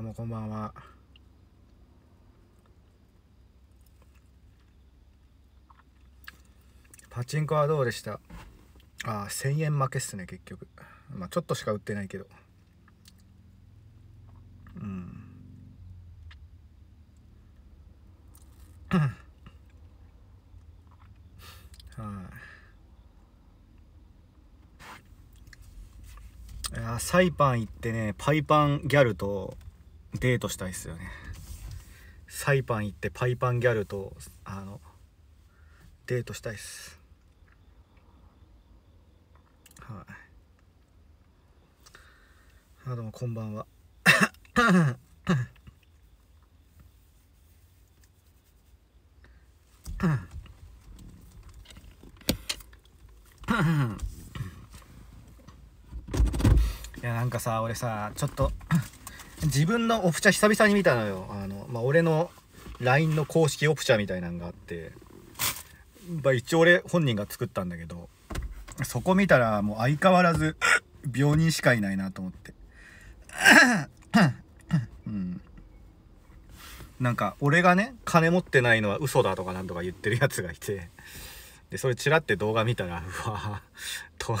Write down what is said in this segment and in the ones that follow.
どうもこんばんは。パチンコはどうでしたああ、1000円負けっすね、結局。まあ、ちょっとしか売ってないけど。うん。はい、あ。いや、サイパン行ってね、パイパンギャルと、デートしたいっすよねサイパン行ってパイパンギャルとあのデートしたいっすはいあどうもこんばんはいやなんかさ俺さちょっと自分のオプチャ久々に見たのよあの、まあ、俺の LINE の公式オプチャみたいなんがあって、まあ、一応俺本人が作ったんだけどそこ見たらもう相変わらず病人しかいないなと思ってうんなんか俺がね金持ってないのは嘘だとかなんとか言ってるやつがいてで、それチラって動画見たら、うわと、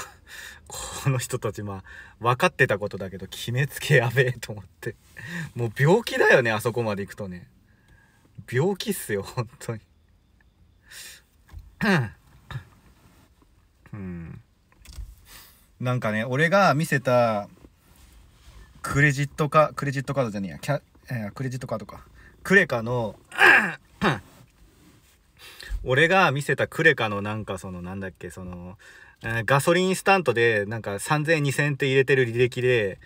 この人たち、まあ、分かってたことだけど、決めつけやべえと思って。もう病気だよね、あそこまで行くとね。病気っすよ、本当に。うん。なんかね、俺が見せた、クレジットカ、クレジットカードじゃねえや、キャ、えー、クレジットカードか。クレカの、俺が見せたクレカのなんかそのなんだっけそのガソリンスタンドでなんか3000、2000って入れてる履歴で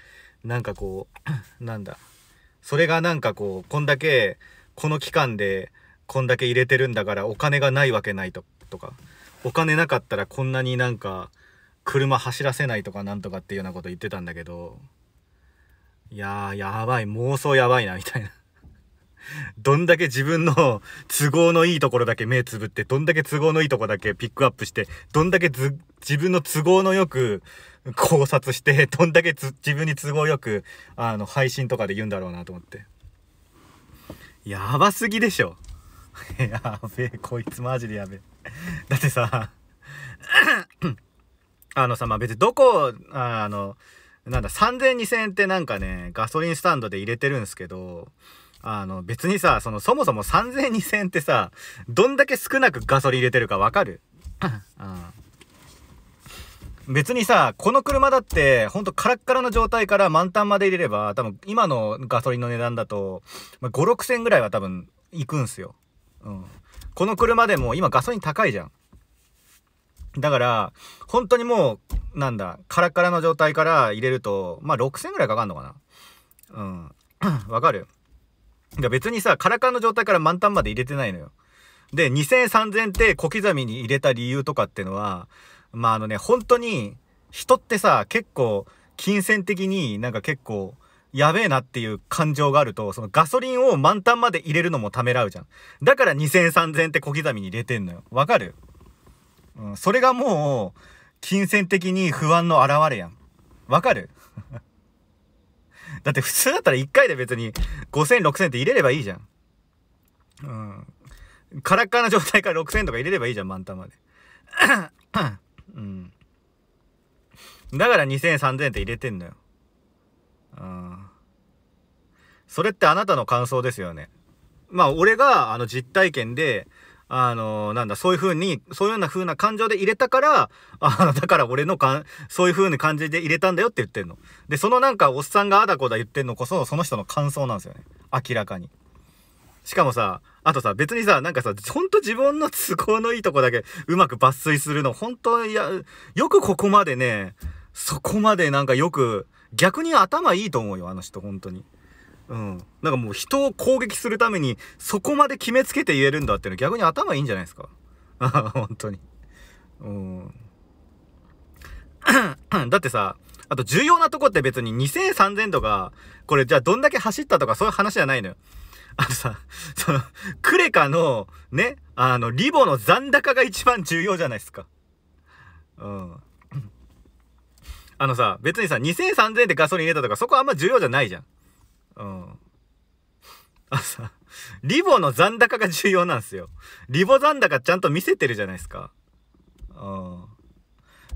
なんかこう なんだそれがなんかこうこんだけこの期間でこんだけ入れてるんだからお金がないわけないととかお金なかったらこんなになんか車走らせないとかなんとかっていうようなこと言ってたんだけどいやーやばい妄想やばいなみたいなどんだけ自分の都合のいいところだけ目つぶって、どんだけ都合のいいとこだけピックアップして、どんだけ自分の都合のよく考察して、どんだけ自分に都合よく、あの、配信とかで言うんだろうなと思って。やばすぎでしょ。やべえ、こいつマジでやべえ。だってさ、あのさ、まあ、別にどこ、あの、なんだ、3000、2000円ってなんかね、ガソリンスタンドで入れてるんですけど、あの、別にさ、その、そもそも3000、2000ってさ、どんだけ少なくガソリン入れてるかわかるうん、別にさ、この車だって、ほんとカラッカラの状態から満タンまで入れれば、多分今のガソリンの値段だと、まあ、5、6000ぐらいは多分行くんすよ。うん。この車でも今ガソリン高いじゃん。だから、本当にもう、なんだ、カラッカラの状態から入れると、まあ6000ぐらいかかるのかな。うん。わかる別にさ、カラカンの状態から満タンまで入れてないのよ。で、2000 3000円って小刻みに入れた理由とかってのは、まああのね、本当に、人ってさ、結構、金銭的になんか結構、やべえなっていう感情があると、そのガソリンを満タンまで入れるのもためらうじゃん。だから2000、3000って小刻みに入れてんのよ。わかるうん、それがもう、金銭的に不安の表れやん。わかるだって普通だったら1回で別に5000、6000って入れればいいじゃん。うん。カラッカな状態から6000とか入れればいいじゃん、満タンまで。うん。だから2000、3000って入れてんのよ。うん。それってあなたの感想ですよね。まあ、俺が、あの、実体験で、あの、なんだ、そういう風に、そういうような風な感情で入れたから、あだから俺のかん、そういう風な感じで入れたんだよって言ってんの。で、そのなんか、おっさんがあだこだ言ってんのこそ、その人の感想なんですよね。明らかに。しかもさ、あとさ、別にさ、なんかさ、ほんと自分の都合のいいとこだけうまく抜粋するの、本当いや、よくここまでね、そこまでなんかよく、逆に頭いいと思うよ、あの人、本当に。うん。なんかもう人を攻撃するために、そこまで決めつけて言えるんだっていうの逆に頭いいんじゃないですか。本当に。うん。だってさ、あと重要なとこって別に2000、3000とか、これじゃあどんだけ走ったとかそういう話じゃないのよ。あのさ、その、クレカの、ね、あの、リボの残高が一番重要じゃないですか。うん。あのさ、別にさ、2000、3000でガソリン入れたとかそこあんま重要じゃないじゃん。うん。あさ、リボの残高が重要なんですよ。リボ残高ちゃんと見せてるじゃないですか。うん。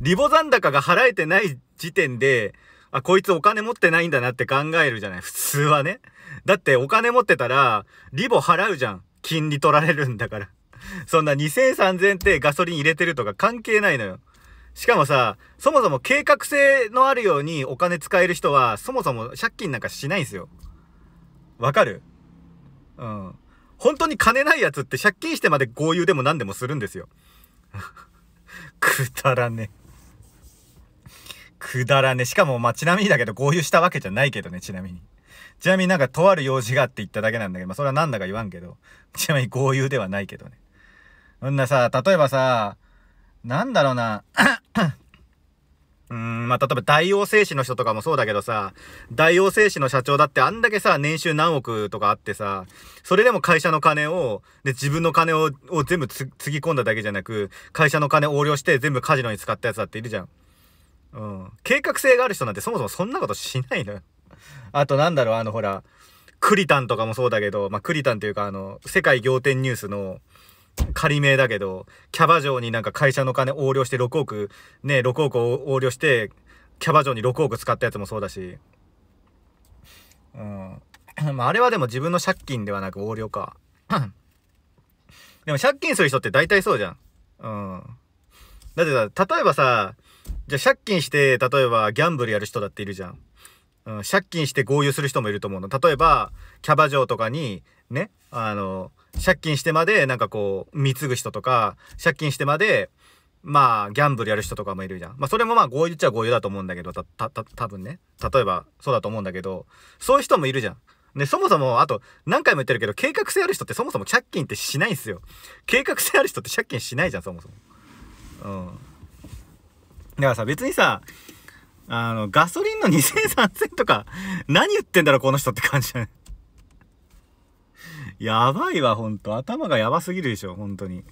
リボ残高が払えてない時点で、あ、こいつお金持ってないんだなって考えるじゃない。普通はね。だってお金持ってたら、リボ払うじゃん。金利取られるんだから。そんな2000、3000ってガソリン入れてるとか関係ないのよ。しかもさ、そもそも計画性のあるようにお金使える人は、そもそも借金なんかしないんですよ。わかるうん。本当に金ないやつって借金してまで合流でも何でもするんですよ。くだらね。くだらね。しかもまあちなみにだけど合流したわけじゃないけどね、ちなみに。ちなみになんかとある用事があって言っただけなんだけど、まあそれはなんだか言わんけど、ちなみに合流ではないけどね。そんなさ、例えばさ、なんだろうな、うん、まあ、例えば大王製紙の人とかもそうだけどさ、大王製紙の社長だってあんだけさ、年収何億とかあってさ、それでも会社の金を、で、自分の金をを全部つ、つぎ込んだだけじゃなく、会社の金横領して全部カジノに使ったやつだっているじゃん。うん。計画性がある人なんてそもそもそんなことしないのよ。あとなんだろう、あのほら、クリタンとかもそうだけど、まあ、クリタンというかあの、世界仰天ニュースの、仮名だけど、キャバ嬢になんか会社の金横領して6億、ね、6億を横領して、キャバ嬢に6億使ったやつもそうだし。うん。まあ、あれはでも自分の借金ではなく横領か。でも借金する人って大体そうじゃん。うん。だってさ、例えばさ、じゃあ借金して、例えばギャンブルやる人だっているじゃん。うん、借金して豪遊する人もいると思うの。例えば、キャバ嬢とかに、ね、あの、借金してまで、なんかこう、貢ぐ人とか、借金してまで、まあ、ギャンブルやる人とかもいるじゃん。まあ、それもまあ、合意っちゃ合意だと思うんだけど、た、た、た、多分ね。例えば、そうだと思うんだけど、そういう人もいるじゃん。で、そもそも、あと、何回も言ってるけど、計画性ある人ってそもそも借金ってしないんすよ。計画性ある人って借金しないじゃん、そもそも。うん。だからさ、別にさ、あの、ガソリンの2000、3000とか、何言ってんだろ、この人って感じじゃないやばいわ、ほんと。頭がやばすぎるでしょ、ほんとに。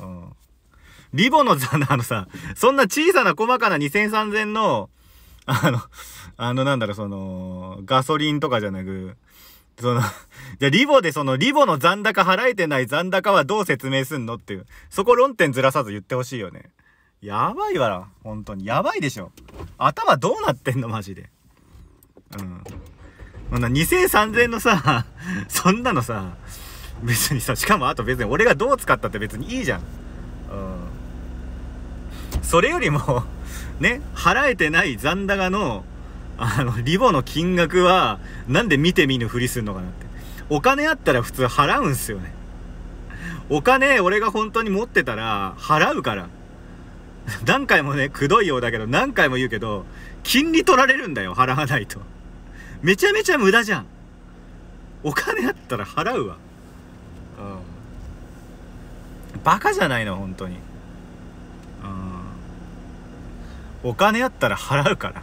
うん。リボのさ、あのさ、そんな小さな細かな2000、3000の、あの、あの、なんだろう、その、ガソリンとかじゃなく、その、じゃリボでそのリボの残高払えてない残高はどう説明すんのっていう、そこ論点ずらさず言ってほしいよね。やばいわら、本当に。やばいでしょ。頭どうなってんの、マジで。うん。ま2000、3000のさ、そんなのさ、別にさ、しかもあと別に俺がどう使ったって別にいいじゃん。うん。それよりも ね、払えてない残高の、あの、リボの金額は、なんで見て見ぬふりすんのかなって。お金あったら普通払うんすよね。お金、俺が本当に持ってたら、払うから。何回もね、くどいようだけど、何回も言うけど、金利取られるんだよ、払わないと。めちゃめちゃ無駄じゃんお金あったら払うわうんバカじゃないの本当にうんお金あったら払うから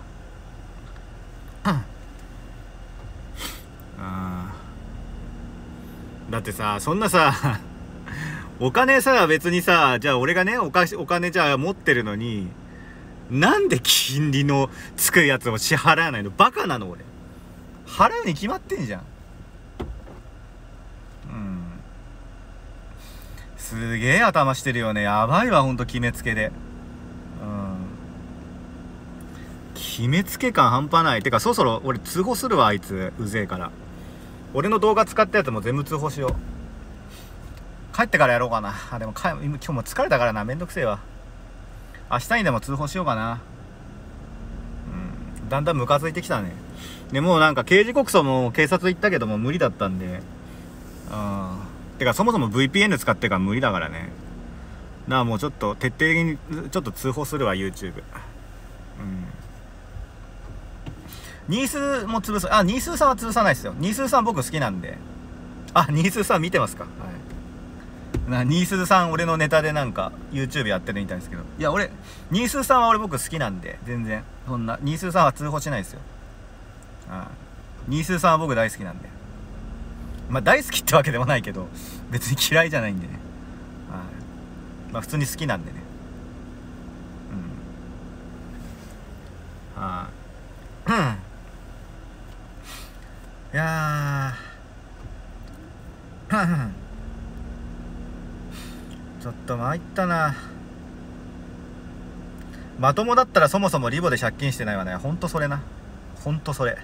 だってさそんなさお金さ別にさじゃあ俺がねおかお金じゃあ持ってるのになんで金利のつくやつを支払わないのバカなの俺払うに決まってんじゃんうんすげえ頭してるよねやばいわほんと決めつけでうん決めつけ感半端ないてかそろそろ俺通報するわあいつうぜえから俺の動画使ったやつも全部通報しよう帰ってからやろうかなあでも今日も疲れたからなめんどくせえわ明日にでも通報しようかなうんだんだんムカついてきたねでもうなんか刑事告訴も警察行ったけども無理だったんで、あてかそもそも VPN 使ってから無理だからね。なあもうちょっと徹底的にちょっと通報するわ YouTube。うんニースも潰す。あ、ニースさんは潰さないですよ。ニースさん僕好きなんで。あ、ニースさん見てますかはい。な、ニースさん俺のネタでなんか YouTube やってるみたいですけど。いや、俺、ニースさんは俺僕好きなんで、全然。そんな、ニースさんは通報しないですよ。うニースーさんは僕大好きなんでまあ大好きってわけでもないけど別に嫌いじゃないんでね、まあ普通に好きなんでねうん、はあいやちょっと参ったなまともだったらそもそもリボで借金してないわねほんとそれなほんとそれ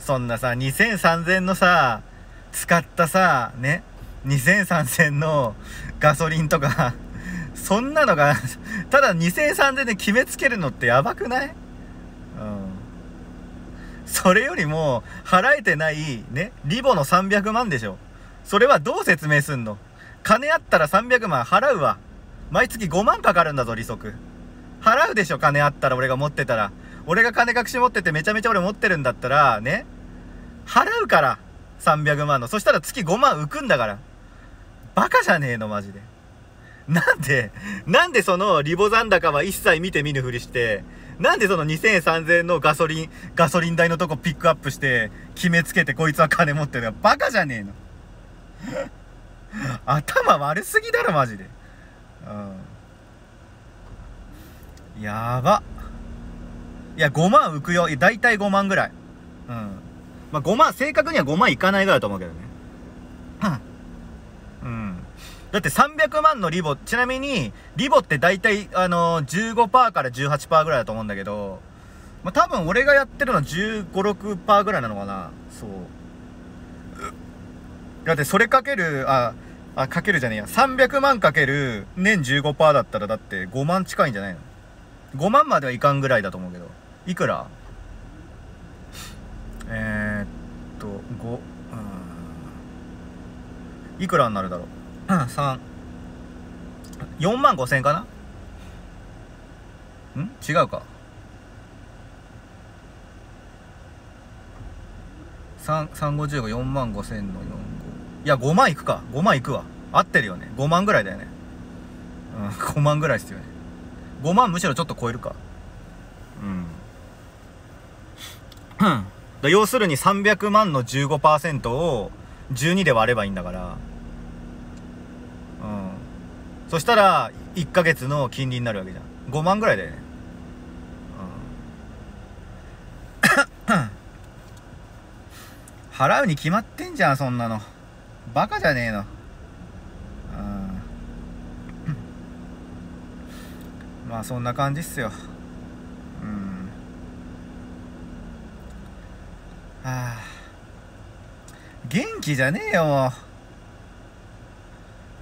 そんなさ、2000、3000のさ、使ったさ、ね、2000、3000のガソリンとか そんなのがただ2000、3000で決めつけるのってやばくないうん。それよりも、払えてない、ね、リボの300万でしょ。それはどう説明すんの金あったら300万払うわ。毎月5万かかるんだぞ、利息。払うでしょ、金あったら俺が持ってたら。俺が金隠し持っててめちゃめちゃ俺持ってるんだったら、ね、払うから、300万の。そしたら月5万浮くんだから。バカじゃねえの、マジで。なんで、なんでそのリボ残高は一切見て見ぬふりして、なんでその2000 3000円のガソリン、ガソリン代のとこピックアップして、決めつけてこいつは金持ってるよ。バカじゃねえの。頭悪すぎだろ、マジで。うん。やば。いや、5万浮くよ。だいたい5万ぐらい。うん。まあ、5万、正確には5万いかないぐらいだと思うけどね。うん。だって300万のリボ、ちなみに、リボって大体、あのー、15%から18%ぐらいだと思うんだけど、まあ、多分俺がやってるのは15、6%ぐらいなのかな。そう。だってそれかける、あ、あ、かけるじゃねえや。300万かける年15%だったらだって5万近いんじゃないの ?5 万まではいかんぐらいだと思うけど。いくらえー、っと5うんいくらになるだろう34万5千かなん違うか3554万5000の45いや5万いくか5万いくわ合ってるよね5万ぐらいだよねうん5万ぐらいですよね5万むしろちょっと超えるか要するに300万の15%を12で割ればいいんだから。うん。そしたら、1ヶ月の金利になるわけじゃん。5万ぐらいだよね。うん。払うに決まってんじゃん、そんなの。バカじゃねえの。うん。まあ、そんな感じっすよ。うん。あ元気じゃねえよ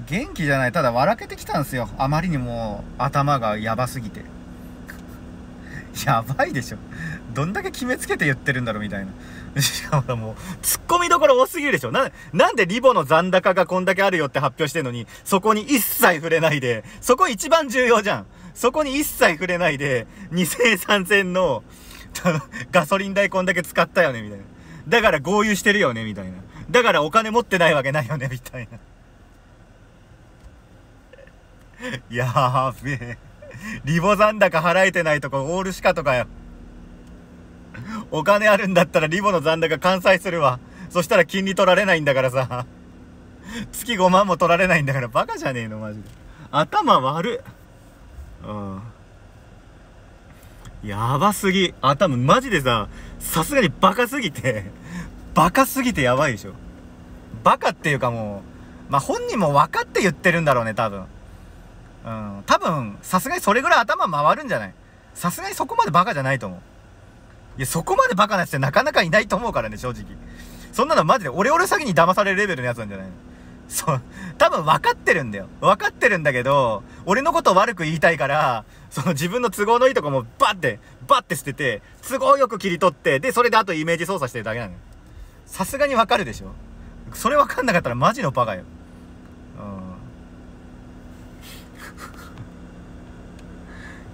元気じゃないただ笑けてきたんですよあまりにも頭がやばすぎて やばいでしょどんだけ決めつけて言ってるんだろうみたいなしほももうツッコミどころ多すぎるでしょななんでリボの残高がこんだけあるよって発表してんのにそこに一切触れないでそこ一番重要じゃんそこに一切触れないで2000 3000の ガソリン代こんだけ使ったよね、みたいな。だから合流してるよね、みたいな。だからお金持ってないわけないよね、みたいな。やーべえ。リボ残高払えてないとこオールシカとかよ。お金あるんだったらリボの残高完済するわ。そしたら金利取られないんだからさ。月5万も取られないんだからバカじゃねえの、マジで。頭悪っ。うん。やばすぎ。頭、マジでさ、さすがにバカすぎてバカすぎてやばいでしょ。バカっていうかもう、まあ、本人も分かって言ってるんだろうね、多分。うん。多分、さすがにそれぐらい頭回るんじゃないさすがにそこまでバカじゃないと思う。いや、そこまでバカな人なかなかいないと思うからね、正直。そんなのマジでオレオレ詐欺に騙されるレベルのやつなんじゃないのそう、多分分かってるんだよ。分かってるんだけど、俺のこと悪く言いたいから、その自分の都合のいいとこもバッて、バッて捨てて、都合よく切り取って、で、それであとイメージ操作してるだけなのよ。さすがに分かるでしょそれ分かんなかったらマジのバカよ。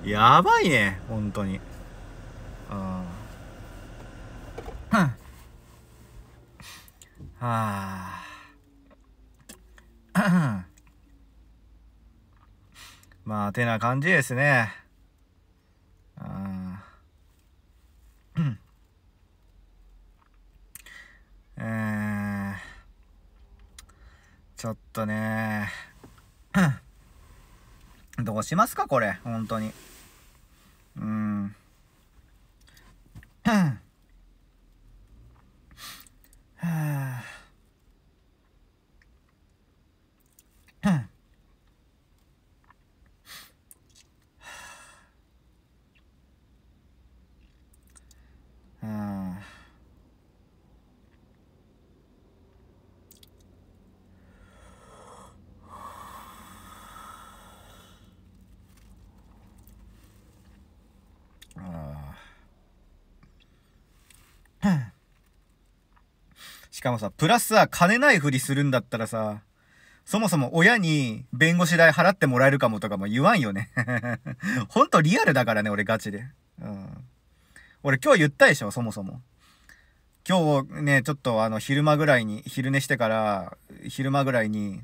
うん。やばいね、本当に。うん。はあ。まあ、てな感じですね。ん。うん。ちょっとねどうしますかこれ、本当に。うん。はあ。かもさ、プラスさ、金ないふりするんだったらさ、そもそも親に弁護士代払ってもらえるかもとかも言わんよねほんとリアルだからね、俺ガチで。うん。俺今日言ったでしょ、そもそも。今日ね、ちょっとあの、昼間ぐらいに、昼寝してから、昼間ぐらいに、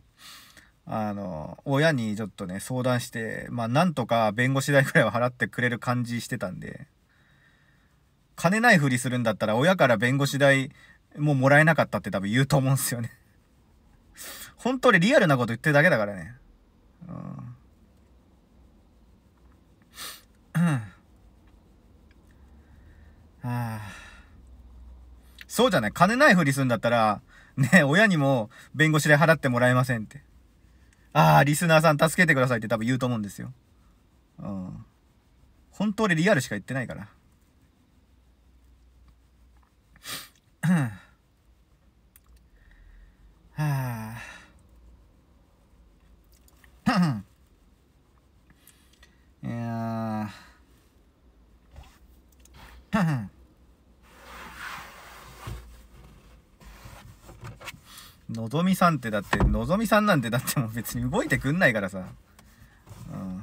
あの、親にちょっとね、相談して、まあ、なんとか弁護士代くらいは払ってくれる感じしてたんで、金ないふりするんだったら、親から弁護士代もうもらえなかったって多分言うと思うんすよね本当にリアルなこと言ってるだけだからね。うん。はあ、そうじゃない。金ないふりするんだったら、ね、親にも弁護士代払ってもらえませんって。ああ、リスナーさん助けてくださいって多分言うと思うんですよ。うん。本当にリアルしか言ってないから。はあ。いやー。のぞみさんってだってのぞみさんなんてだってもう別に動いてくんないからさ、うん、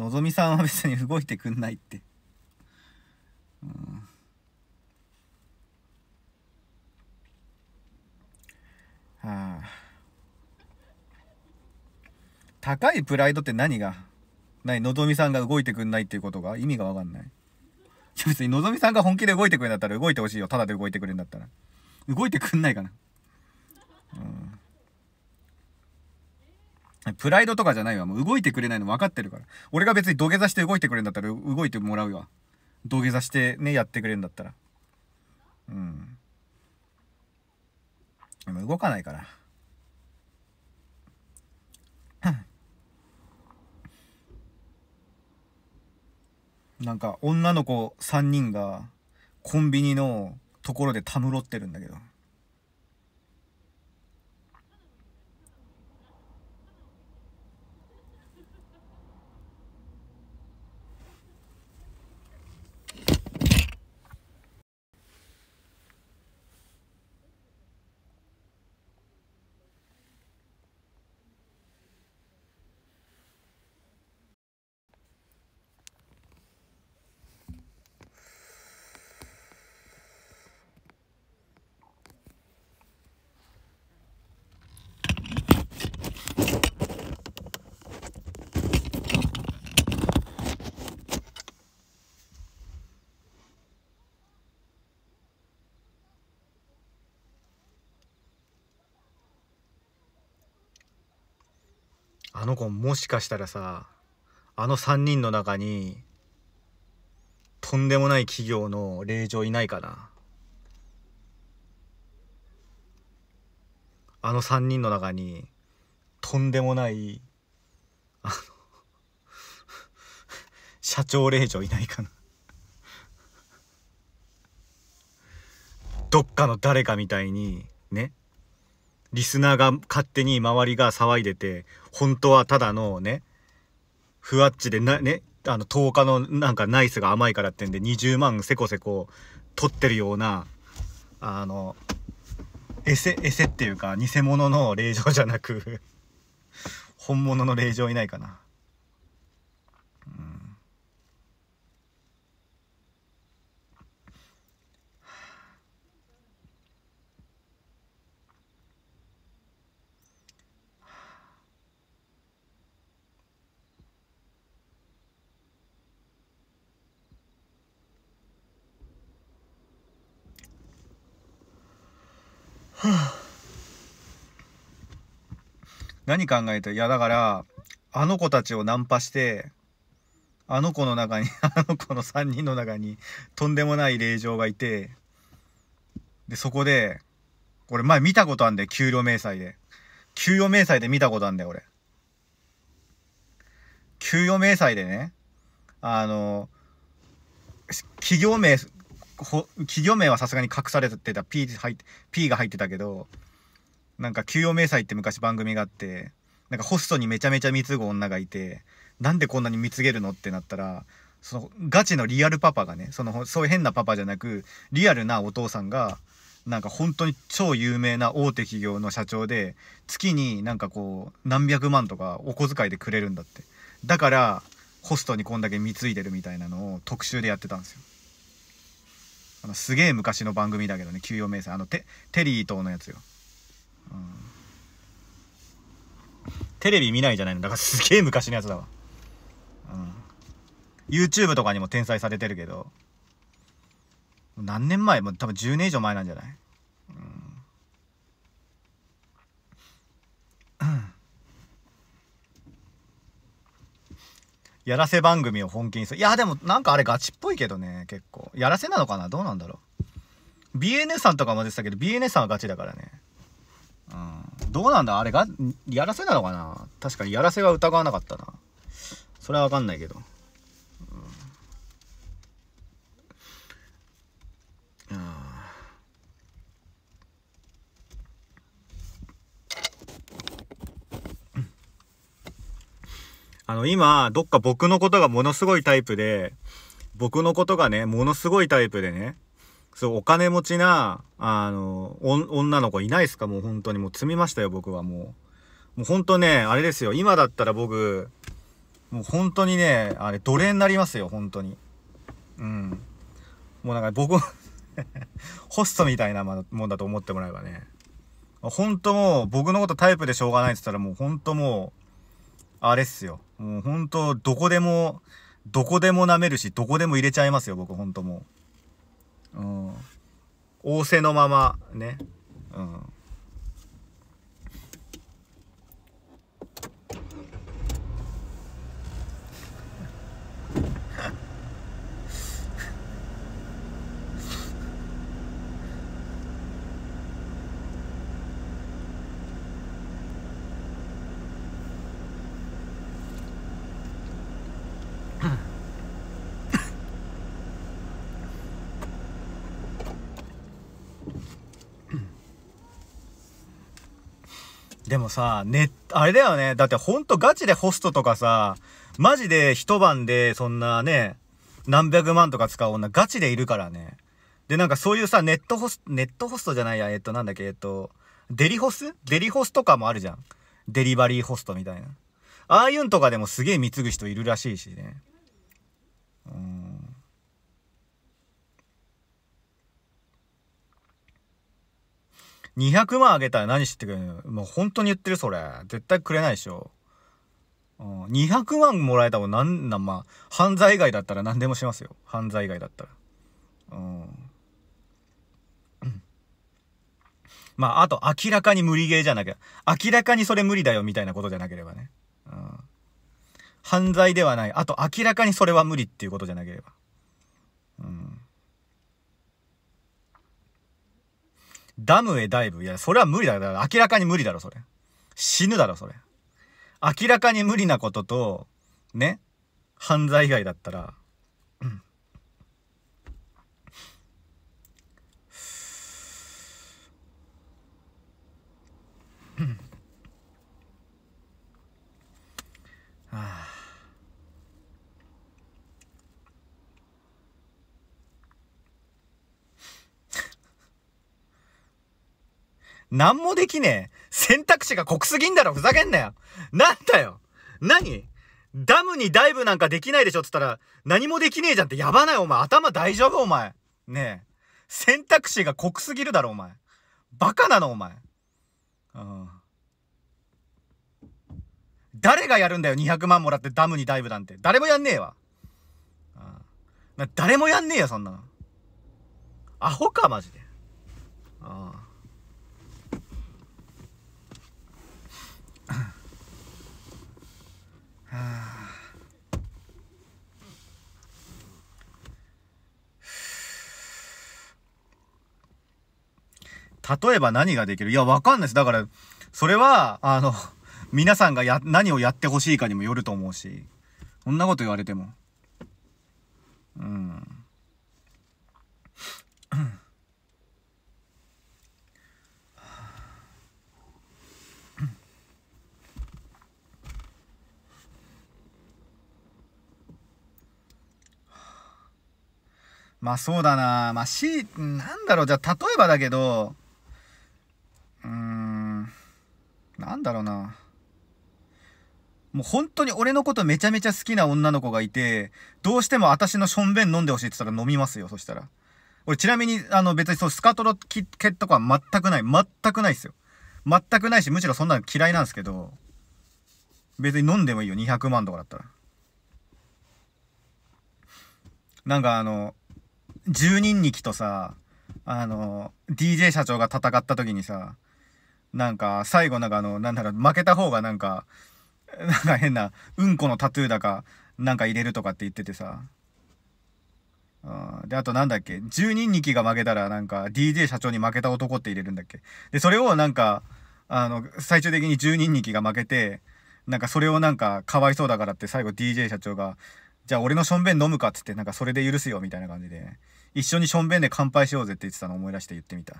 のぞみさんは別に動いてくんないって高いプライドって何がないのぞみさんが動いてくんないっていうことが意味がわかんない。い別にのぞみさんが本気で動いてくれんだったら動いてほしいよ。ただで動いてくれんだったら。動いてくんないかな。うん。プライドとかじゃないわ。もう動いてくれないの分かってるから。俺が別に土下座して動いてくれんだったら動いてもらうわ。土下座してね、やってくれんだったら。うん。でも動かないから。なんか女の子3人がコンビニのところでたむろってるんだけどの子もしかしたらさあの3人の中にとんでもない企業の令嬢いないかなあの3人の中にとんでもないあの 社長令嬢いないかなどっかの誰かみたいにねリスナーが勝手に周りが騒いでて本当はただのねふわっちでなねあの10日のなんかナイスが甘いからってんで20万せこせこ取ってるようなあのエセエセっていうか偽物の令状じゃなく 本物の令状いないかな。はあ、何考えたいやだからあの子たちをナンパしてあの子の中に あの子の3人の中にとんでもない霊場がいてでそこで俺前見たことあんだよ給料明細で給与明細で見たことあんだよ俺給与明細でねあの企業名企業名はさすがに隠されてた P, 入って P が入ってたけどなんか給与明細って昔番組があってなんかホストにめちゃめちゃ貢ぐ女がいてなんでこんなに貢げるのってなったらそのガチのリアルパパがねそのそういう変なパパじゃなくリアルなお父さんがなんか本当に超有名な大手企業の社長で月になんかこう何百万とかお小遣いでくれるんだってだからホストにこんだけ貢いでるみたいなのを特集でやってたんですよ。あのすげえ昔の番組だけどね給与明細あのテテリー等のやつよ、うん、テレビ見ないじゃないのだからすげえ昔のやつだわ、うん、YouTube とかにも転載されてるけど何年前もう多分10年以上前なんじゃない、うんやらせ番組を本気にする。いや、でもなんかあれガチっぽいけどね、結構。やらせなのかなどうなんだろう。BNS さんとかも出てたけど、BNS さんはガチだからね。うん。どうなんだあれが、やらせなのかな確かにやらせは疑わなかったな。それはわかんないけど。あの、今、どっか僕のことがものすごいタイプで、僕のことがね、ものすごいタイプでね、そう、お金持ちな、あの、女の子いないですかもう本当に。もう積みましたよ、僕はもう。もう本当ね、あれですよ。今だったら僕、もう本当にね、あれ、奴隷になりますよ、本当に。うん。もうなんか僕 ホストみたいなもんだと思ってもらえばね。本当もう、僕のことタイプでしょうがないって言ったらもう本当もう、あれっすよ。もう本当どこでも、どこでも舐めるし、どこでも入れちゃいますよ、僕、本当もう。うん。仰せのまま、ね。うん。さ、ね、あれだよね。だってほんとガチでホストとかさ、マジで一晩でそんなね、何百万とか使う女ガチでいるからね。で、なんかそういうさ、ネットホスト、ネットホストじゃないや、えっと、なんだっけ、えっと、デリホスデリホスとかもあるじゃん。デリバリーホストみたいな。ああいうんとかでもすげえ貢ぐ人いるらしいしね。うん。200万あげたら何してくれるのもう本当に言ってるそれ。絶対くれないでしょ。うん、200万もらえたらなんなまあ、犯罪以外だったら何でもしますよ。犯罪以外だったら。うん。まあ、あと明らかに無理ゲーじゃなきゃ、明らかにそれ無理だよみたいなことじゃなければね。うん。犯罪ではない。あと明らかにそれは無理っていうことじゃなければ。うん。ダムへダイブ。いや、それは無理だら明らかに無理だろ、それ。死ぬだろ、それ。明らかに無理なことと、ね、犯罪以外だったら、うん、何もできねえ。選択肢が濃すぎんだろ、ふざけんなよ。なんだよ。何ダムにダイブなんかできないでしょっつったら、何もできねえじゃんってやばないお前。頭大丈夫お前。ねえ。選択肢が濃すぎるだろお前。バカなのお前。うん。誰がやるんだよ、200万もらってダムにダイブなんて。誰もやんねえわ。うん。誰もやんねえよ、そんなの。アホか、マジで。うん。あ例えば何ができるいや、わかんないです。だから、それは、あの、皆さんがや、何をやってほしいかにもよると思うし、そんなこと言われても。うん。まあそうだなまあ C、なんだろう、じゃあ例えばだけど、うーん、なんだろうな。もう本当に俺のことめちゃめちゃ好きな女の子がいて、どうしても私のしょんべん飲んでほしいって言ったら飲みますよ、そしたら。俺ちなみに、あの別にそうスカトロケとかは全くない。全くないですよ。全くないし、むしろそんなの嫌いなんですけど、別に飲んでもいいよ、200万とかだったら。なんかあの、10人力とさ、あの、DJ 社長が戦った時にさ、なんか、最後なんかあの、なんだろう、負けた方がなんか、なんか変な、うんこのタトゥーだか、なんか入れるとかって言っててさ。うん、で、あとなんだっけ、10人2期が負けたらなんか、DJ 社長に負けた男って入れるんだっけ。で、それをなんか、あの、最終的に10人2期が負けて、なんかそれをなんか、かわいそうだからって最後 DJ 社長が、じゃあ俺のしょんべん飲むかっつって、なんかそれで許すよみたいな感じで。一緒にしょんべんで乾杯しようぜって言ってたの思い出して言ってみた。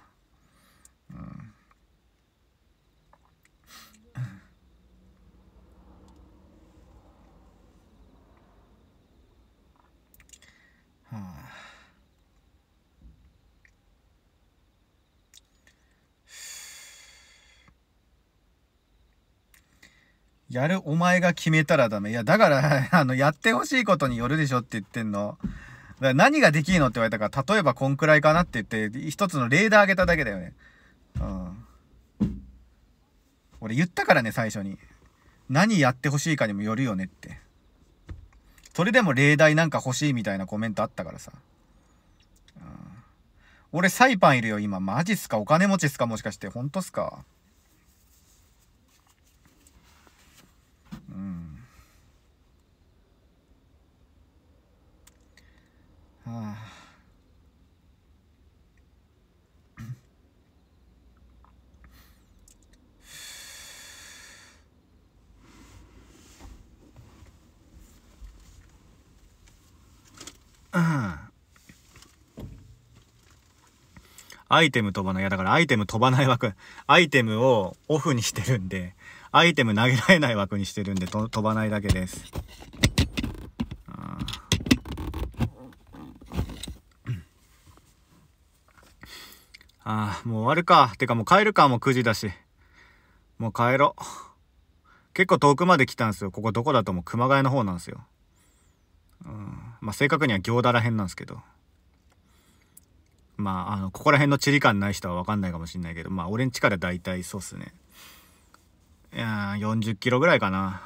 うんやるお前が決めたらダメ。いや、だから、あの、やってほしいことによるでしょって言ってんの。から何ができるのって言われたから、例えばこんくらいかなって言って、一つのレーダーあげただけだよね。うん。俺言ったからね、最初に。何やってほしいかにもよるよねって。それでも例題なんか欲しいみたいなコメントあったからさ。うん、俺サイパンいるよ、今。マジっすかお金持ちっすかもしかして。ほんとっすかはあ、アイテム飛ばない。いや、だからアイテム飛ばない枠。アイテムをオフにしてるんで、アイテム投げられない枠にしてるんで、飛ばないだけです。ああ、もう終わるか。てかもう帰るか、もう9時だし。もう帰ろ。結構遠くまで来たんですよ。ここどこだともう熊谷の方なんですよ。うん。まあ、正確には行田ら辺なんですけど。まあ、あの、ここら辺の地理感ない人はわかんないかもしんないけど、まあ、俺んちからだいたいそうっすね。いやー、40キロぐらいかな。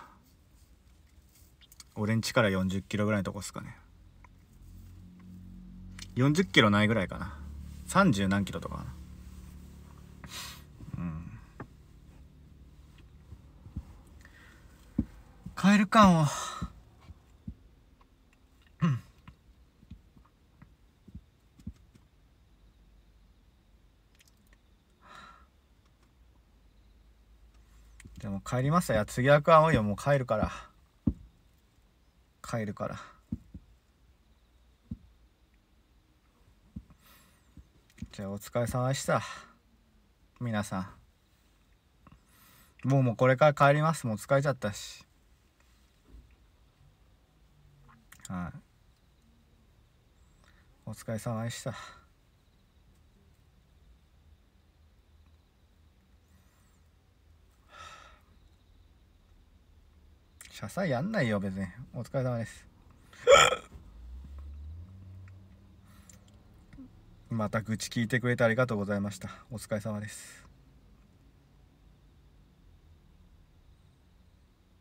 俺んちから40キロぐらいのとこっすかね。40キロないぐらいかな。30何キロとかかなうんカエル感をでも帰りますよ次は食わいよもう帰るから帰るから。じゃあお疲れ様でした。皆さん。もうもうこれから帰ります。もう疲れちゃったし。はい。お疲れ様でした。車載やんないよ、別に。お疲れ様です。また愚痴聞いてくれてありがとうございましたお疲れ様です